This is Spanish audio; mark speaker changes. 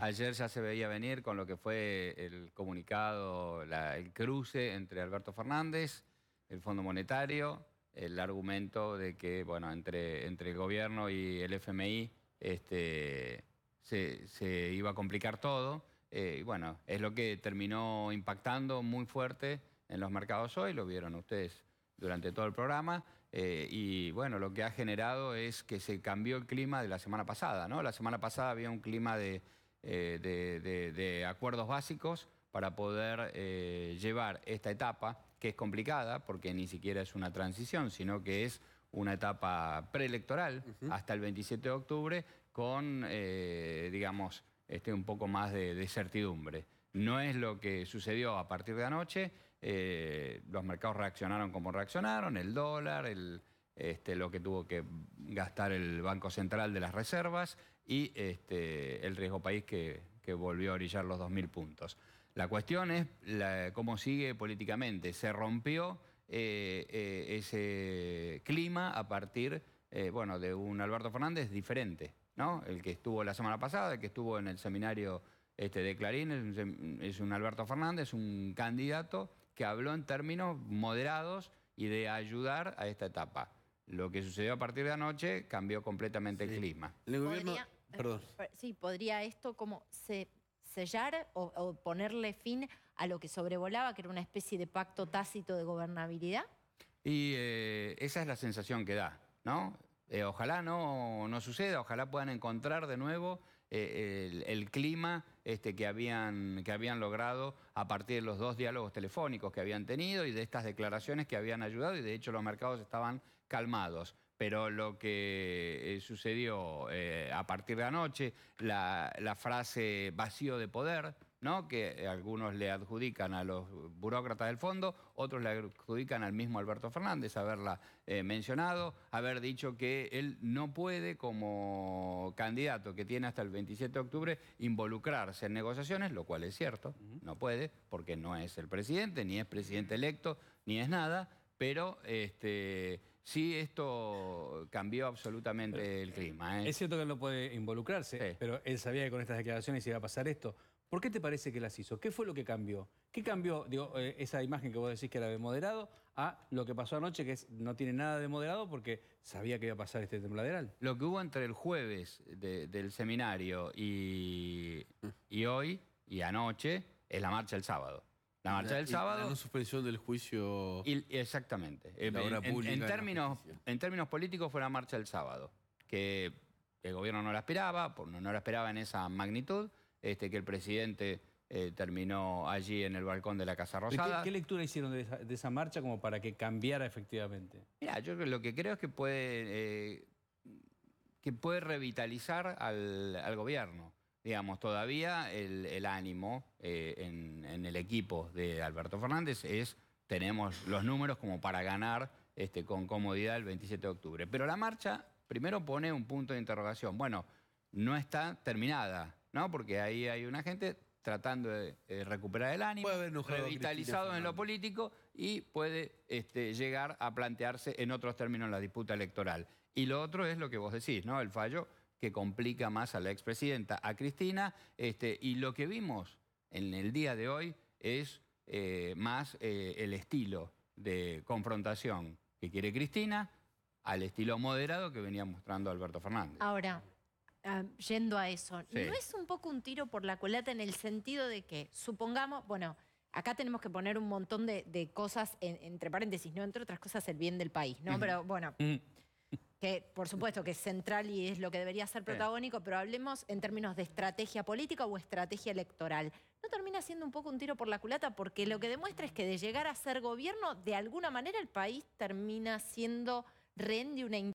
Speaker 1: Ayer ya se veía venir con lo que fue el comunicado, el cruce entre Alberto Fernández, el Fondo Monetario, el argumento de que, bueno, entre, entre el gobierno y el FMI este, se, iba a complicar todo. Eh, y bueno, es lo que terminó impactando muy fuerte en los mercados hoy, lo vieron ustedes durante todo el programa. Eh, y bueno, lo que ha generado es que se cambió el clima de la semana pasada, ¿no? La semana pasada había un clima de eh, de, acuerdos básicos para poder eh, llevar esta etapa, que es complicada, porque ni siquiera es una transición, sino que es una etapa preelectoral hasta el 27 de octubre, con, eh, digamos, este, un poco más de, de, certidumbre. No es lo que sucedió a partir de anoche, los mercados reaccionaron como reaccionaron, el dólar, el, este, lo que tuvo que gastar el Banco Central de las reservas y este, el riesgo país que, volvió a orillar los 2.000 puntos. La cuestión es cómo sigue políticamente. Se rompió eh, eh, ese clima a partir eh, de un Alberto Fernández diferente, ¿no? el que estuvo la semana pasada, el que estuvo en el seminario este, de Clarín, es un Alberto Fernández, un candidato que habló en términos moderados y de ayudar a esta etapa. Lo que sucedió a partir de anoche cambió completamente el clima. ¿Podría, eh,
Speaker 2: Sí, podría esto como sellar o, ponerle fin a lo que sobrevolaba, que era una especie de pacto tácito de gobernabilidad?
Speaker 1: Y eh, esa es la sensación que da, ¿no? Eh, ojalá no, no suceda, ojalá puedan encontrar de nuevo el, clima este, que, habían, que habían logrado a partir de los dos diálogos telefónicos que habían tenido y de estas declaraciones que habían ayudado y de hecho los mercados estaban calmados pero lo que eh, sucedió eh, a partir de anoche, la, frase vacío de poder, ¿no? que algunos le adjudican a los burócratas del fondo, otros le adjudican al mismo Alberto Fernández haberla eh, mencionado, haber dicho que él no puede como candidato que tiene hasta el 27 de octubre involucrarse en negociaciones, lo cual es cierto, no puede, porque no es el presidente, ni es presidente electo, ni es nada, pero este, sí esto cambió absolutamente el eh, clima. ¿eh? Es cierto que él no puede involucrarse, pero él sabía que con estas declaraciones iba a pasar esto. ¿Por qué te parece que las hizo? ¿Qué fue lo que cambió? ¿Qué cambió eh, esa imagen que vos decís que era de moderado a lo que pasó anoche, que es, no tiene nada de moderado porque sabía que iba a pasar este tembladeral? Lo que hubo entre el jueves del seminario y, hoy y anoche es la marcha del sábado. La marcha del sábado. La suspensión del juicio. exactamente. En, términos, en términos políticos fue la marcha del sábado, que el gobierno no la esperaba, no la esperaba en esa magnitud, este, que el presidente eh, terminó allí en el balcón de la Casa Rosada. ¿Qué, lectura hicieron de esa, marcha como para que cambiara efectivamente? Mira, yo lo que creo es que puede, eh, que puede revitalizar al, gobierno digamos, todavía el, ánimo eh, en, el equipo de Alberto Fernández es tenemos los números como para ganar este, con comodidad el 27 de octubre. Pero la marcha primero pone un punto de interrogación. Bueno, no está terminada ¿no? Porque ahí hay una gente tratando de, eh, recuperar el ánimo, revitalizado en lo político y puede este, llegar a plantearse en otros términos la disputa electoral. Y lo otro es lo que vos decís, ¿no? El fallo que complica más a la expresidenta, a Cristina, este, y lo que vimos en el día de hoy es eh, más eh, el estilo de confrontación que quiere Cristina al estilo moderado que venía mostrando Alberto Fernández.
Speaker 2: Ahora, yendo a eso, ¿no es un poco un tiro por la culata en el sentido de que, supongamos, bueno, acá tenemos que poner un montón de, cosas, entre paréntesis, no entre otras cosas el bien del país, ¿no? Pero bueno, mm. que por supuesto que es central y es lo que debería ser protagónico, pero hablemos en términos de estrategia política o estrategia electoral. ¿No termina siendo un poco un tiro por la culata? Porque lo que demuestra es que de llegar a ser gobierno, de alguna manera el país termina siendo rehén de una